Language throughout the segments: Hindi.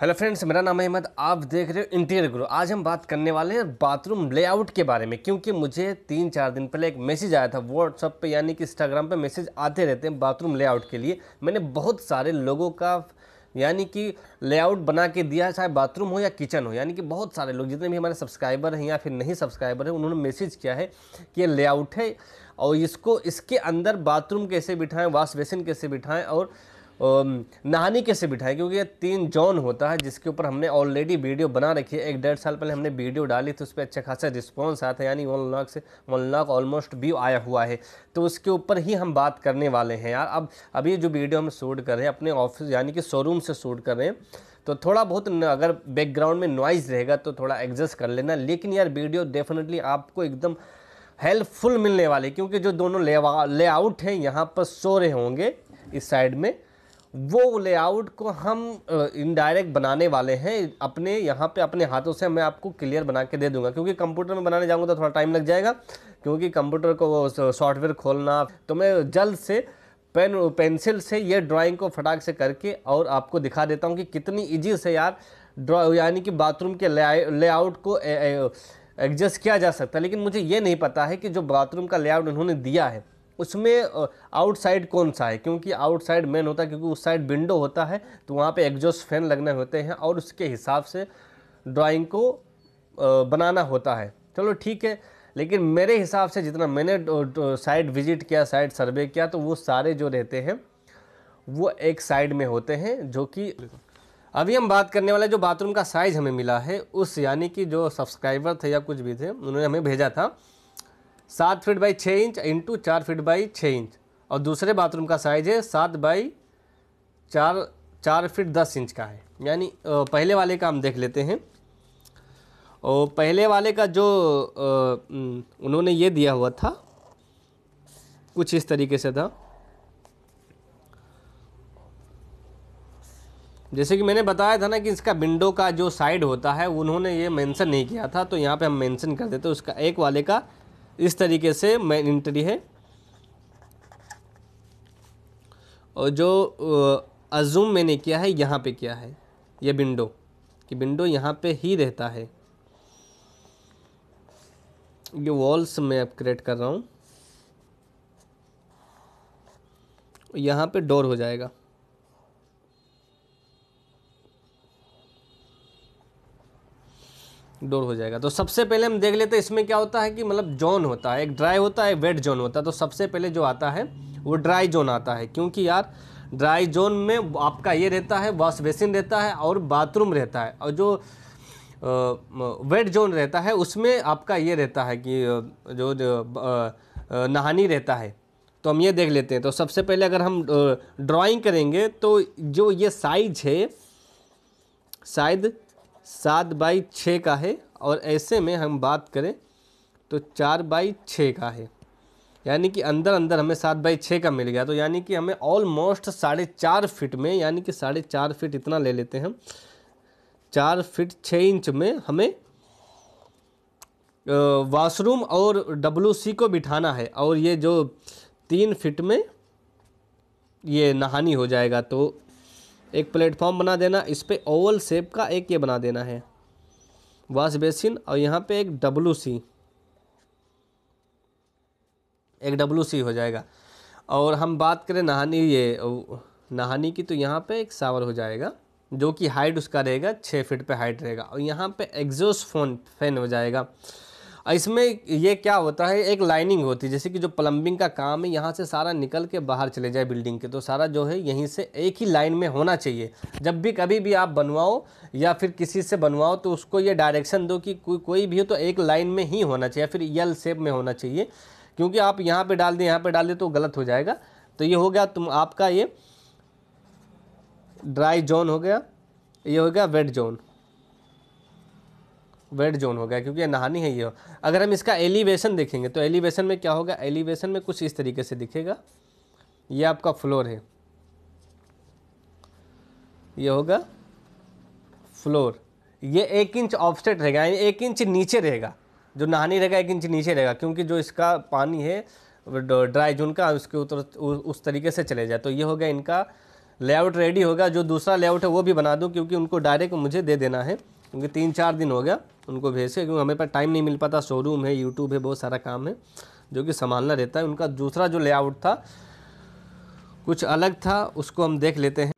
हेलो फ्रेंड्स मेरा नाम अहमद आप देख रहे हो इंटीरियर गुरु आज हम बात करने वाले हैं बाथरूम लेआउट के बारे में क्योंकि मुझे तीन चार दिन पहले एक मैसेज आया था व्हाट्सअप पे यानी कि इंस्टाग्राम पे मैसेज आते रहते हैं बाथरूम लेआउट के लिए मैंने बहुत सारे लोगों का यानी कि लेआउट बना के दिया चाहे बाथरूम हो या किचन हो यानी कि बहुत सारे लोग जितने भी हमारे सब्सक्राइबर हैं या फिर नहीं सब्सक्राइबर हैं उन्होंने मैसेज किया है कि ये लेआउट है और इसको इसके अंदर बाथरूम कैसे बिठाएँ वॉश बेसिन कैसे बिठाएँ और नहानी कैसे बिठाए क्योंकि ये तीन जॉन होता है जिसके ऊपर हमने ऑलरेडी वीडियो बना रखी है एक डेढ़ साल पहले हमने वीडियो डाली थी उस पर अच्छा खासा रिस्पॉन्स आया था यानी वन लाख से वन लाख ऑलमोस्ट भी आया हुआ है तो उसके ऊपर ही हम बात करने वाले हैं यार अब अभी जो वीडियो हम शूट कर रहे हैं अपने ऑफिस यानी कि शोरूम से शूट कर रहे हैं तो थोड़ा बहुत अगर बैकग्राउंड में नॉइज़ रहेगा तो थोड़ा एडजस्ट कर लेना लेकिन यार वीडियो डेफिनेटली आपको एकदम हेल्पफुल मिलने वाले क्योंकि जो दोनों लेआउट हैं यहाँ पर सो रहे होंगे इस साइड में वो लेआउट को हम इनडायरेक्ट बनाने वाले हैं अपने यहाँ पे अपने हाथों से मैं आपको क्लियर बना के दे दूंगा क्योंकि कंप्यूटर में बनाने जाऊँगा तो थोड़ा टाइम लग जाएगा क्योंकि कंप्यूटर को वो सॉफ्टवेयर खोलना तो मैं जल्द से पेन पेंसिल से ये ड्राइंग को फटाक से करके और आपको दिखा देता हूँ कि कितनी ईजी से यार ड्रा यानी कि बाथरूम के लेआउट को एडजस्ट किया जा सकता है लेकिन मुझे ये नहीं पता है कि जो बाथरूम का लेआउट उन्होंने दिया है उसमें आउटसाइड कौन सा है क्योंकि आउटसाइड मेन होता है क्योंकि उस साइड विंडो होता है तो वहाँ पे एग्जॉस्ट फैन लगने होते हैं और उसके हिसाब से ड्राइंग को बनाना होता है चलो ठीक है लेकिन मेरे हिसाब से जितना मैंने साइड विजिट किया साइड सर्वे किया तो वो सारे जो रहते हैं वो एक साइड में होते हैं जो कि अभी हम बात करने वाले जो बाथरूम का साइज़ हमें मिला है उस यानी कि जो सब्सक्राइबर थे या कुछ भी थे उन्होंने हमें भेजा था सात फीट बाई छः इंच इंटू चार फीट बाई छः इंच और दूसरे बाथरूम का साइज़ है सात बाई चार चार फीट दस इंच का है यानी पहले वाले का हम देख लेते हैं और पहले वाले का जो उन्होंने ये दिया हुआ था कुछ इस तरीके से था जैसे कि मैंने बताया था ना कि इसका विंडो का जो साइड होता है उन्होंने ये मेंशन नहीं किया था तो यहाँ पे हम मेंशन कर देते हैं उसका एक वाले का इस तरीके से मेन एंट्री है और जो अजूम मैंने किया है यहाँ पे किया है ये विंडो कि विंडो यहाँ पे ही रहता है ये वॉल्स मैं अब क्रिएट कर रहा हूँ यहाँ पे डोर हो जाएगा डोर हो जाएगा तो सबसे पहले हम देख लेते हैं इसमें क्या होता है कि मतलब जोन होता है एक ड्राई होता है वेट जोन होता है तो सबसे पहले जो आता है वो ड्राई जोन आता है क्योंकि यार ड्राई जोन में आपका ये रहता है वॉश बेसिन रहता है और बाथरूम रहता है और जो वेट जोन रहता है उसमें आपका ये रहता है कि जो, जो नहानी रहता है तो हम ये देख लेते हैं तो सबसे पहले अगर हम ड्राइंग करेंगे तो जो ये साइज है शायद सात बाई छः का है और ऐसे में हम बात करें तो चार बाई छः का है यानी कि अंदर अंदर हमें सात बाई छः का मिल गया तो यानी कि हमें ऑलमोस्ट साढ़े चार फिट में यानी कि साढ़े चार फिट इतना ले लेते हैं हम चार फिट छः इंच में हमें वाशरूम और डब्लू सी को बिठाना है और ये जो तीन फिट में ये नहानी हो जाएगा तो एक प्लेटफॉर्म बना देना इस पर ओवल सेप का एक ये बना देना है वाश बेसिन और यहाँ पे एक डब्लू सी एक डब्लू सी हो जाएगा और हम बात करें नहानी ये नहानी की तो यहाँ पे एक सावर हो जाएगा जो कि हाइट उसका रहेगा छः फिट पे हाइट रहेगा और यहाँ पे एग्जोस फोन फैन हो जाएगा इसमें ये क्या होता है एक लाइनिंग होती है जैसे कि जो प्लम्बिंग का काम है यहाँ से सारा निकल के बाहर चले जाए बिल्डिंग के तो सारा जो है यहीं से एक ही लाइन में होना चाहिए जब भी कभी भी आप बनवाओ या फिर किसी से बनवाओ तो उसको ये डायरेक्शन दो कि कोई कोई भी हो तो एक लाइन में ही होना चाहिए फिर यल शेप में होना चाहिए क्योंकि आप यहाँ पर डाल दें यहाँ पर डाल दें तो गलत हो जाएगा तो ये हो गया तुम आपका ये ड्राई जोन हो गया ये हो गया वेट जोन वेट जोन हो गया क्योंकि नहानी है ये अगर हम इसका एलिवेशन देखेंगे तो एलिवेशन में क्या होगा एलिवेशन में कुछ इस तरीके से दिखेगा ये आपका फ्लोर है ये होगा फ्लोर ये एक इंच ऑफसेट रहेगा यानी एक इंच नीचे रहेगा जो नहानी रहेगा एक इंच नीचे रहेगा क्योंकि जो इसका पानी है ड्राई जोन का उसके उतर उस तरीके से चले जाए तो ये हो गया इनका लेआउट रेडी होगा जो दूसरा लेआउट है वो भी बना दूँ क्योंकि उनको डायरेक्ट मुझे दे देना है क्योंकि तीन चार दिन हो गया उनको भेजें क्योंकि हमें पास टाइम नहीं मिल पाता शोरूम है यूट्यूब है बहुत सारा काम है जो कि संभालना रहता है उनका दूसरा जो लेआउट था कुछ अलग था उसको हम देख लेते हैं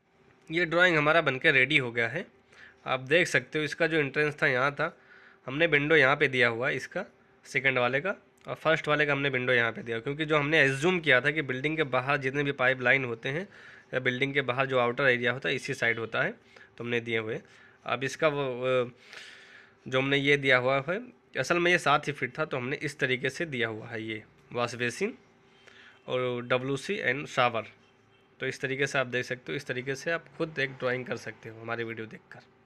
ये ड्राइंग हमारा बनकर रेडी हो गया है आप देख सकते हो इसका जो एंट्रेंस था यहाँ था हमने विंडो यहाँ पे दिया हुआ इसका सेकंड वाले का और फर्स्ट वाले का हमने विंडो यहाँ पे दिया क्योंकि जो हमने एज्यूम किया था कि बिल्डिंग के बाहर जितने भी पाइप लाइन होते हैं या बिल्डिंग के बाहर जो आउटर एरिया होता है इसी साइड होता है तो हमने दिए हुए अब इसका वो, वो जो हमने ये दिया हुआ है असल में ये सात ही फिट था तो हमने इस तरीके से दिया हुआ है ये वाश बेसिन और डब्लू सी एंड शावर तो इस तरीके से आप देख सकते हो इस तरीके से आप खुद एक ड्राइंग कर सकते हो हमारी वीडियो देखकर